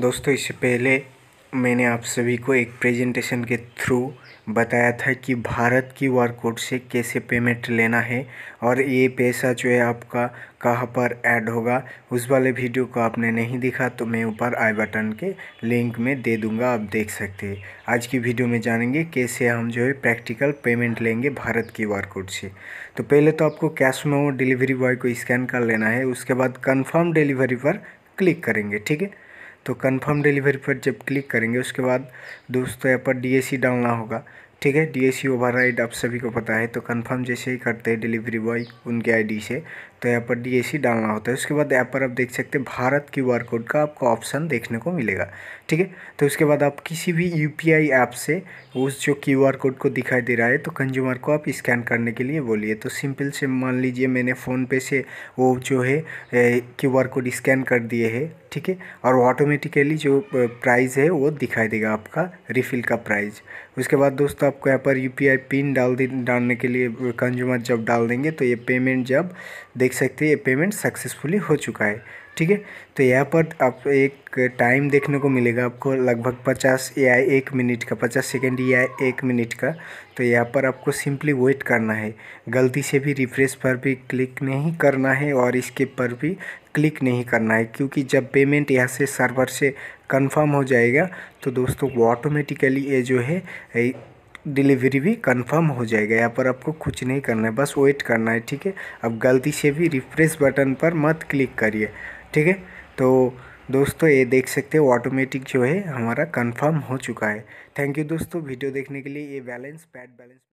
दोस्तों इससे पहले मैंने आप सभी को एक प्रेजेंटेशन के थ्रू बताया था कि भारत की वार कोड से कैसे पेमेंट लेना है और ये पैसा जो है आपका कहाँ पर ऐड होगा उस वाले वीडियो को आपने नहीं देखा तो मैं ऊपर आई बटन के लिंक में दे दूंगा आप देख सकते हैं आज की वीडियो में जानेंगे कैसे हम जो है प्रैक्टिकल पेमेंट लेंगे भारत की वार कोड से तो पहले तो आपको कैश में डिलीवरी बॉय को स्कैन कर लेना है उसके बाद कन्फर्म डिलीवरी पर क्लिक करेंगे ठीक है तो कंफर्म डिलीवरी पर जब क्लिक करेंगे उसके बाद दोस्तों यहाँ पर डीएसी डालना होगा ठीक है D S C override आप सभी को पता है तो कंफर्म जैसे ही करते हैं डिलीवरी बॉय उनके आईडी से तो यहाँ पर डी डालना होता है उसके बाद यहाँ पर आप देख सकते हैं भारत क्यू आर कोड का आपको ऑप्शन देखने को मिलेगा ठीक है तो उसके बाद आप किसी भी यू ऐप से उस जो क्यू आर कोड को दिखाई दे रहा है तो कंज्यूमर को आप स्कैन करने के लिए बोलिए तो सिंपल से मान लीजिए मैंने फ़ोनपे से वो जो है क्यू आर कोड स्कैन कर दिए है ठीक है और ऑटोमेटिकली जो प्राइस है वो दिखाई देगा आपका रिफ़िल का प्राइस उसके बाद दोस्तों आपको यहाँ पर यू पिन डाल डालने के लिए कंज्यूमर जब डाल देंगे तो ये पेमेंट जब दे देख सकते हैं पेमेंट सक्सेसफुली हो चुका है ठीक है तो यहाँ पर आप एक टाइम देखने को मिलेगा आपको लगभग पचास या एक मिनट का पचास सेकेंड या एक मिनट का तो यहाँ पर आपको सिंपली वेट करना है गलती से भी रिफ्रेश पर भी क्लिक नहीं करना है और इसके पर भी क्लिक नहीं करना है क्योंकि जब पेमेंट यहाँ से सर्वर से कंफर्म हो जाएगा तो दोस्तों वो ऑटोमेटिकली ये जो है डिलीवरी भी कंफर्म हो जाएगा यहाँ पर आपको कुछ नहीं करना है बस वेट करना है ठीक है अब गलती से भी रिफ्रेश बटन पर मत क्लिक करिए ठीक है तो दोस्तों ये देख सकते हो ऑटोमेटिक जो है हमारा कंफर्म हो चुका है थैंक यू दोस्तों वीडियो देखने के लिए ये बैलेंस पैड बैलेंस